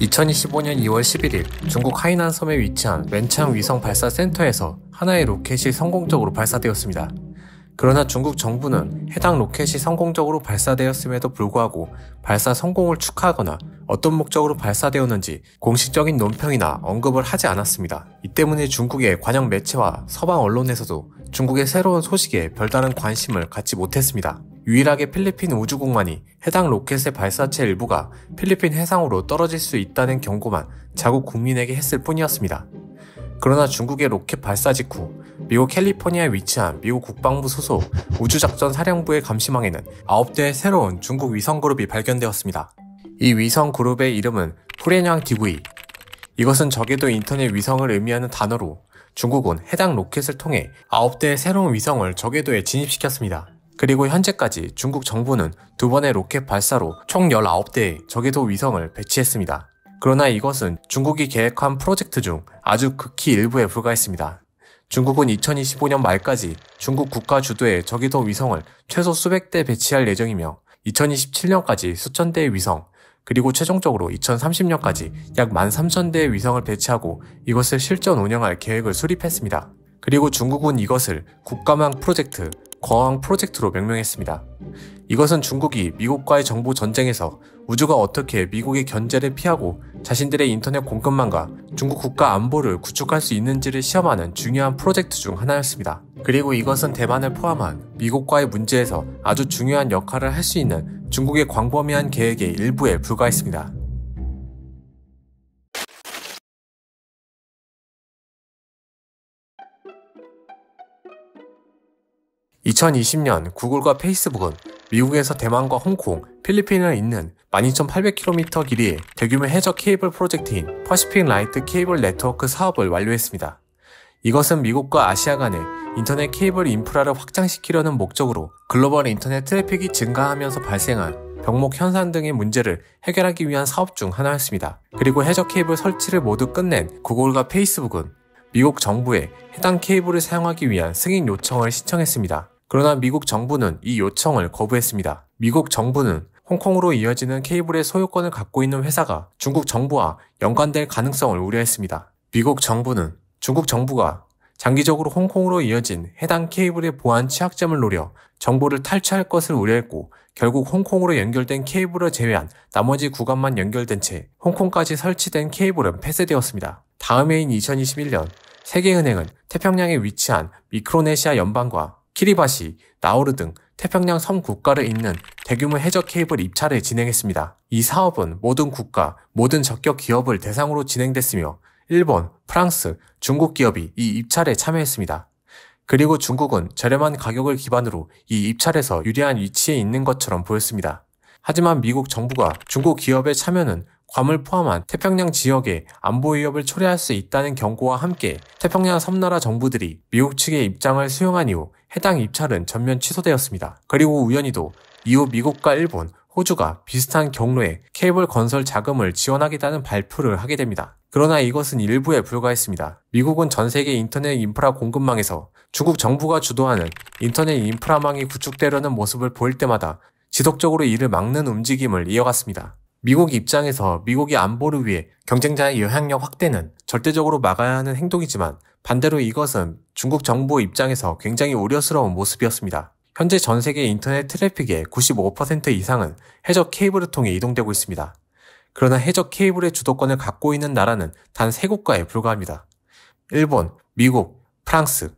2025년 2월 11일 중국 하이난 섬에 위치한 맨창 위성 발사 센터에서 하나의 로켓이 성공적으로 발사되었습니다. 그러나 중국 정부는 해당 로켓이 성공적으로 발사되었음에도 불구하고 발사 성공을 축하하거나 어떤 목적으로 발사되었는지 공식적인 논평이나 언급을 하지 않았습니다. 이 때문에 중국의 관영 매체와 서방 언론에서도 중국의 새로운 소식에 별다른 관심을 갖지 못했습니다. 유일하게 필리핀 우주국만이 해당 로켓의 발사체 일부가 필리핀 해상으로 떨어질 수 있다는 경고만 자국 국민에게 했을 뿐이었습니다. 그러나 중국의 로켓 발사 직후 미국 캘리포니아에 위치한 미국 국방부 소속 우주작전 사령부의 감시망에는 9대의 새로운 중국 위성그룹이 발견되었습니다. 이 위성그룹의 이름은 후레냥 디구이. 이것은 적에도 인터넷 위성을 의미하는 단어로 중국은 해당 로켓을 통해 9대의 새로운 위성을 적외도에 진입시켰습니다. 그리고 현재까지 중국 정부는 두 번의 로켓 발사로 총 19대의 저궤도 위성을 배치했습니다. 그러나 이것은 중국이 계획한 프로젝트 중 아주 극히 일부에 불과했습니다. 중국은 2025년 말까지 중국 국가 주도의 저기도 위성을 최소 수백 대 배치할 예정이며 2027년까지 수천 대의 위성, 그리고 최종적으로 2030년까지 약 13,000대의 위성을 배치하고 이것을 실전 운영할 계획을 수립했습니다. 그리고 중국은 이것을 국가망 프로젝트, 거왕 프로젝트로 명명했습니다. 이것은 중국이 미국과의 정보 전쟁에서 우주가 어떻게 미국의 견제를 피하고 자신들의 인터넷 공급망과 중국 국가 안보를 구축할 수 있는지를 시험하는 중요한 프로젝트 중 하나였습니다. 그리고 이것은 대만을 포함한 미국과의 문제에서 아주 중요한 역할을 할 수 있는 중국의 광범위한 계획의 일부에 불과했습니다. 2020년 구글과 페이스북은 미국에서 대만과 홍콩, 필리핀을 잇는 12,800km 길이의 대규모 해적 케이블 프로젝트인 퍼시픽 라이트 케이블 네트워크 사업을 완료했습니다. 이것은 미국과 아시아 간의 인터넷 케이블 인프라를 확장시키려는 목적으로 글로벌 인터넷 트래픽이 증가하면서 발생한 병목 현상 등의 문제를 해결하기 위한 사업 중 하나였습니다. 그리고 해적 케이블 설치를 모두 끝낸 구글과 페이스북은 미국 정부에 해당 케이블을 사용하기 위한 승인 요청을 신청했습니다. 그러나 미국 정부는 이 요청을 거부했습니다. 미국 정부는 홍콩으로 이어지는 케이블의 소유권을 갖고 있는 회사가 중국 정부와 연관될 가능성을 우려했습니다. 미국 정부는 중국 정부가 장기적으로 홍콩으로 이어진 해당 케이블의 보안 취약점을 노려 정보를 탈취할 것을 우려했고 결국 홍콩으로 연결된 케이블을 제외한 나머지 구간만 연결된 채 홍콩까지 설치된 케이블은 폐쇄되었습니다. 다음 해인 2021년 세계은행은 태평양에 위치한 미크로네시아 연방과 키리바시, 나우르 등 태평양 섬 국가를 잇는 대규모 해적 케이블 입찰을 진행했습니다. 이 사업은 모든 국가, 모든 적격 기업을 대상으로 진행됐으며 일본, 프랑스, 중국 기업이 이 입찰에 참여했습니다. 그리고 중국은 저렴한 가격을 기반으로 이 입찰에서 유리한 위치에 있는 것처럼 보였습니다. 하지만 미국 정부가 중국 기업의 참여는 괌을 포함한 태평양 지역의 안보 위협을 초래할 수 있다는 경고와 함께 태평양 섬나라 정부들이 미국 측의 입장을 수용한 이후 해당 입찰은 전면 취소되었습니다. 그리고 우연히도 이후 미국과 일본, 호주가 비슷한 경로에 케이블 건설 자금을 지원하겠다는 발표를 하게 됩니다. 그러나 이것은 일부에 불과했습니다. 미국은 전 세계 인터넷 인프라 공급망에서 중국 정부가 주도하는 인터넷 인프라망이 구축되려는 모습을 보일 때마다 지속적으로 이를 막는 움직임을 이어갔습니다. 미국 입장에서 미국이 안보를 위해 경쟁자의 영향력 확대는 절대적으로 막아야 하는 행동이지만 반대로 이것은 중국 정부 입장에서 굉장히 우려스러운 모습이었습니다. 현재 전 세계 인터넷 트래픽의 95% 이상은 해적 케이블을 통해 이동되고 있습니다. 그러나 해적 케이블의 주도권을 갖고 있는 나라는 단 3국가에 불과합니다. 일본, 미국, 프랑스.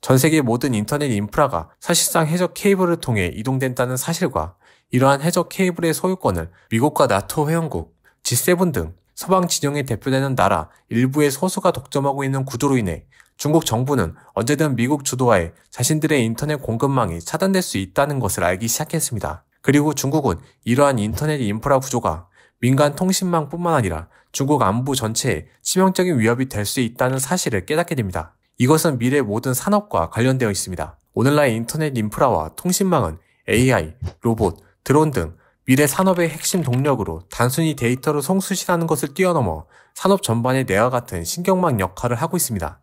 전 세계 모든 인터넷 인프라가 사실상 해적 케이블을 통해 이동된다는 사실과 이러한 해적 케이블의 소유권을 미국과 나토 회원국, G7 등 서방 진영에 대표되는 나라 일부의 소수가 독점하고 있는 구조로 인해 중국 정부는 언제든 미국 주도하에 자신들의 인터넷 공급망이 차단될 수 있다는 것을 알기 시작했습니다. 그리고 중국은 이러한 인터넷 인프라 구조가 민간 통신망 뿐만 아니라 중국 안보 전체에 치명적인 위협이 될 수 있다는 사실을 깨닫게 됩니다. 이것은 미래 모든 산업과 관련되어 있습니다. 오늘날 인터넷 인프라와 통신망은 AI, 로봇, 드론 등 미래 산업의 핵심 동력으로 단순히 데이터로 송수신하는 것을 뛰어넘어 산업 전반의 내와 같은 신경망 역할을 하고 있습니다.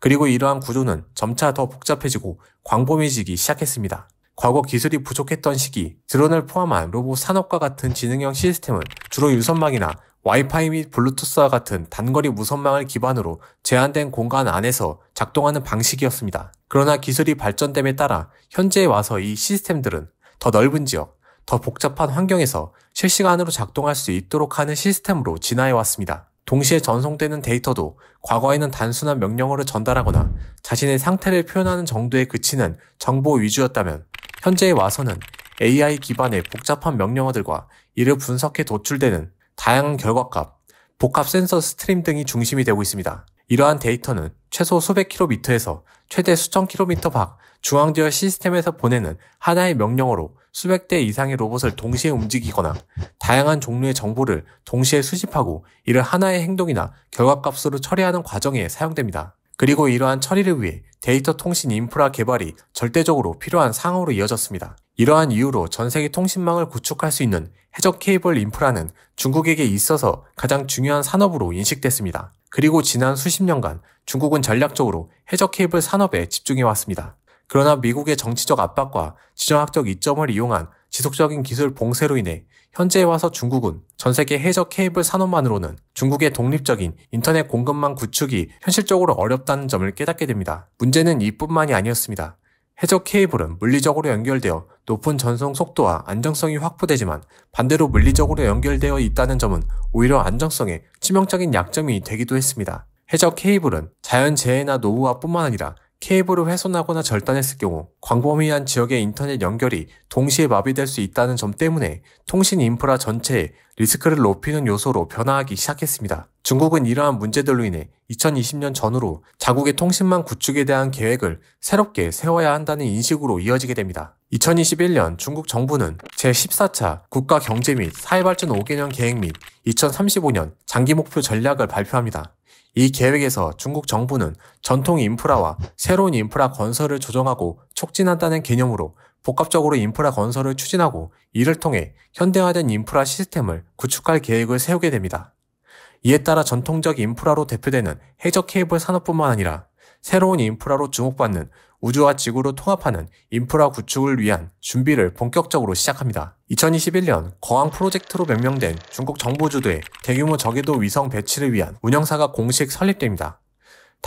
그리고 이러한 구조는 점차 더 복잡해지고 광범위지기 해 시작했습니다. 과거 기술이 부족했던 시기, 드론을 포함한 로봇 산업과 같은 지능형 시스템은 주로 유선망이나 와이파이 및 블루투스와 같은 단거리 무선망을 기반으로 제한된 공간 안에서 작동하는 방식이었습니다. 그러나 기술이 발전됨에 따라 현재에 와서 이 시스템들은 더 넓은 지역, 더 복잡한 환경에서 실시간으로 작동할 수 있도록 하는 시스템으로 진화해왔습니다. 동시에 전송되는 데이터도 과거에는 단순한 명령어를 전달하거나 자신의 상태를 표현하는 정도에 그치는 정보 위주였다면 현재에 와서는 AI 기반의 복잡한 명령어들과 이를 분석해 도출되는 다양한 결과값, 복합 센서 스트림 등이 중심이 되고 있습니다. 이러한 데이터는 최소 수백 킬로미터에서 최대 수천 킬로미터 밖중앙지어 시스템에서 보내는 하나의 명령어로 수백 대 이상의 로봇을 동시에 움직이거나 다양한 종류의 정보를 동시에 수집하고 이를 하나의 행동이나 결과값으로 처리하는 과정에 사용됩니다. 그리고 이러한 처리를 위해 데이터 통신 인프라 개발이 절대적으로 필요한 상황으로 이어졌습니다. 이러한 이유로 전 세계 통신망을 구축할 수 있는 해적 케이블 인프라는 중국에게 있어서 가장 중요한 산업으로 인식됐습니다. 그리고 지난 수십 년간 중국은 전략적으로 해적 케이블 산업에 집중해 왔습니다. 그러나 미국의 정치적 압박과 지정학적 이점을 이용한 지속적인 기술 봉쇄로 인해 현재에 와서 중국은 전 세계 해적 케이블 산업만으로는 중국의 독립적인 인터넷 공급망 구축이 현실적으로 어렵다는 점을 깨닫게 됩니다. 문제는 이뿐만이 아니었습니다. 해적 케이블은 물리적으로 연결되어 높은 전송 속도와 안정성이 확보되지만 반대로 물리적으로 연결되어 있다는 점은 오히려 안정성에 치명적인 약점이 되기도 했습니다. 해적 케이블은 자연재해나 노후화뿐만 아니라 케이블을 훼손하거나 절단했을 경우 광범위한 지역의 인터넷 연결이 동시에 마비될 수 있다는 점 때문에 통신 인프라 전체에 리스크를 높이는 요소로 변화하기 시작했습니다. 중국은 이러한 문제들로 인해 2020년 전후로 자국의 통신망 구축에 대한 계획을 새롭게 세워야 한다는 인식으로 이어지게 됩니다. 2021년 중국 정부는 제14차 국가 경제 및 사회발전 5개년 계획 및 2035년 장기 목표 전략을 발표합니다. 이 계획에서 중국 정부는 전통 인프라와 새로운 인프라 건설을 조정하고 촉진한다는 개념으로 복합적으로 인프라 건설을 추진하고 이를 통해 현대화된 인프라 시스템을 구축할 계획을 세우게 됩니다. 이에 따라 전통적 인프라로 대표되는 해적 케이블 산업뿐만 아니라 새로운 인프라로 주목받는 우주와 지구를 통합하는 인프라 구축을 위한 준비를 본격적으로 시작합니다. 2021년 거항 프로젝트로 명명된 중국 정부 주도의 대규모 저궤도 위성 배치를 위한 운영사가 공식 설립됩니다.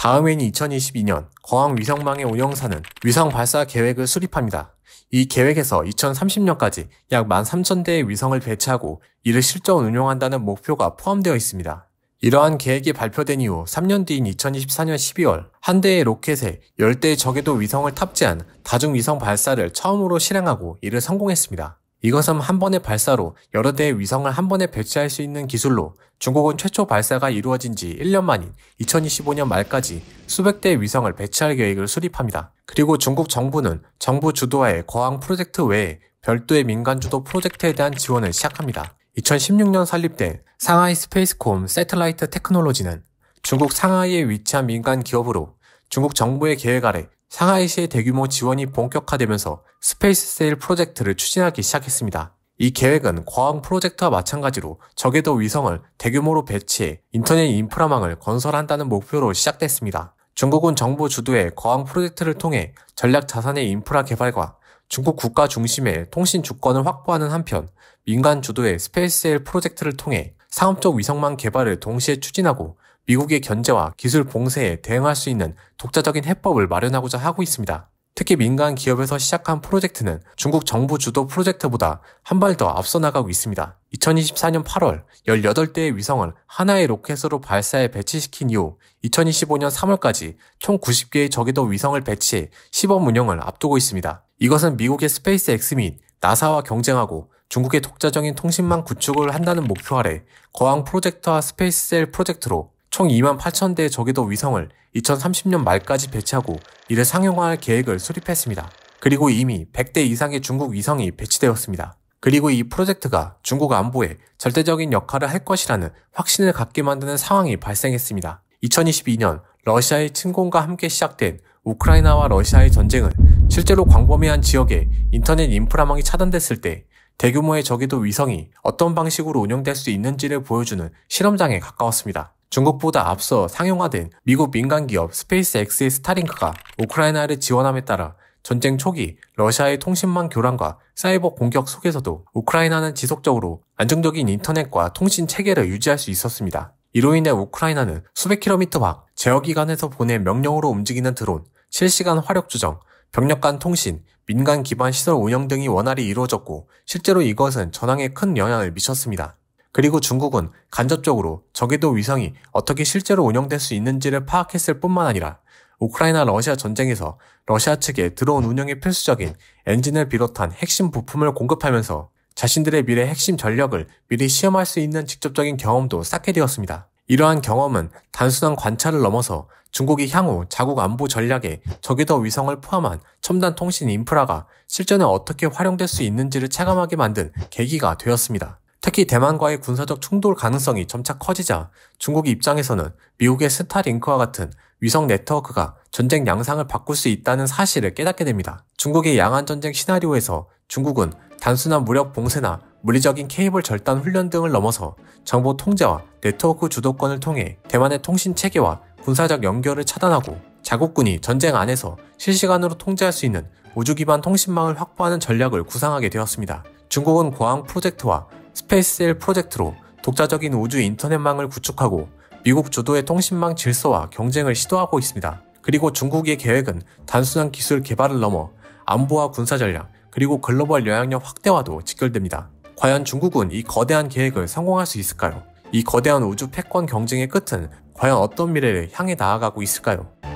다음해인 2022년 거항 위성망의 운영사는 위성 발사 계획을 수립합니다. 이 계획에서 2030년까지 약 13,000대의 위성을 배치하고 이를 실전 운용한다는 목표가 포함되어 있습니다. 이러한 계획이 발표된 이후 3년 뒤인 2024년 12월 한 대의 로켓에 10대의 적외도 위성을 탑재한 다중위성 발사를 처음으로 실행하고 이를 성공했습니다. 이것은 한 번의 발사로 여러 대의 위성을 한 번에 배치할 수 있는 기술로 중국은 최초 발사가 이루어진 지 1년 만인 2025년 말까지 수백 대의 위성을 배치할 계획을 수립합니다. 그리고 중국 정부는 정부 주도하에 거항 프로젝트 외에 별도의 민간 주도 프로젝트에 대한 지원을 시작합니다. 2016년 설립된 상하이 스페이스콤 세틀라이트 테크놀로지는 중국 상하이에 위치한 민간 기업으로 중국 정부의 계획 아래 상하이시의 대규모 지원이 본격화되면서 스페이스 세일 프로젝트를 추진하기 시작했습니다. 이 계획은 과학 프로젝트와 마찬가지로 적외도 위성을 대규모로 배치해 인터넷 인프라망을 건설한다는 목표로 시작됐습니다. 중국은 정부 주도의 과학 프로젝트를 통해 전략 자산의 인프라 개발과 중국 국가 중심의 통신 주권을 확보하는 한편 민간 주도의 스페이스 세일 프로젝트를 통해 상업적 위성망 개발을 동시에 추진하고 미국의 견제와 기술 공세에 대응할 수 있는 독자적인 해법을 마련하고자 하고 있습니다. 특히 민간 기업에서 시작한 프로젝트는 중국 정부 주도 프로젝트보다 한 발 더 앞서 나가고 있습니다. 2024년 8월 18대의 위성을 하나의 로켓으로 발사해 배치시킨 이후 2025년 3월까지 총 90개의 저궤도 위성을 배치해 시범 운영을 앞두고 있습니다. 이것은 미국의 스페이스X 및 나사와 경쟁하고 중국의 독자적인 통신망 구축을 한다는 목표 아래 거왕 프로젝트와 스페이스셀 프로젝트로 총 2만 8천 대의 저기도 위성을 2030년 말까지 배치하고 이를 상용화할 계획을 수립했습니다. 그리고 이미 100대 이상의 중국 위성이 배치되었습니다. 그리고 이 프로젝트가 중국 안보에 절대적인 역할을 할 것이라는 확신을 갖게 만드는 상황이 발생했습니다. 2022년 러시아의 침공과 함께 시작된 우크라이나와 러시아의 전쟁은 실제로 광범위한 지역에 인터넷 인프라망이 차단됐을 때 대규모의 저기도 위성이 어떤 방식으로 운영될 수 있는지를 보여주는 실험장에 가까웠습니다. 중국보다 앞서 상용화된 미국 민간기업 스페이스X의 스타링크가 우크라이나를 지원함에 따라 전쟁 초기 러시아의 통신망 교란과 사이버 공격 속에서도 우크라이나는 지속적으로 안정적인 인터넷과 통신 체계를 유지할 수 있었습니다. 이로 인해 우크라이나는 수백 킬로미터 밖 제어기관에서 보낸 명령으로 움직이는 드론, 실시간 화력 조정, 병력 간 통신, 민간 기반 시설 운영 등이 원활히 이루어졌고 실제로 이것은 전황에 큰 영향을 미쳤습니다. 그리고 중국은 간접적으로 적궤도 위성이 어떻게 실제로 운영될 수 있는지를 파악했을 뿐만 아니라 우크라이나 러시아 전쟁에서 러시아 측에 드론 운영의 필수적인 엔진을 비롯한 핵심 부품을 공급하면서 자신들의 미래 핵심 전력을 미리 시험할 수 있는 직접적인 경험도 쌓게 되었습니다. 이러한 경험은 단순한 관찰을 넘어서 중국이 향후 자국 안보 전략에 적궤도 위성을 포함한 첨단 통신 인프라가 실전에 어떻게 활용될 수 있는지를 체감하게 만든 계기가 되었습니다. 특히 대만과의 군사적 충돌 가능성이 점차 커지자 중국 의 입장에서는 미국의 스타링크와 같은 위성 네트워크가 전쟁 양상을 바꿀 수 있다는 사실을 깨닫게 됩니다. 중국의 양안 전쟁 시나리오에서 중국은 단순한 무력 봉쇄나 물리적인 케이블 절단 훈련 등을 넘어서 정보 통제와 네트워크 주도권을 통해 대만의 통신 체계와 군사적 연결을 차단하고 자국군이 전쟁 안에서 실시간으로 통제할 수 있는 우주 기반 통신망을 확보하는 전략을 구상하게 되었습니다. 중국은 고항 프로젝트와 스페이스셀 프로젝트로 독자적인 우주 인터넷망을 구축하고 미국 주도의 통신망 질서와 경쟁을 시도하고 있습니다. 그리고 중국의 계획은 단순한 기술 개발을 넘어 안보와 군사 전략, 그리고 글로벌 영향력 확대와도 직결됩니다. 과연 중국은 이 거대한 계획을 성공할 수 있을까요? 이 거대한 우주 패권 경쟁의 끝은 과연 어떤 미래를 향해 나아가고 있을까요?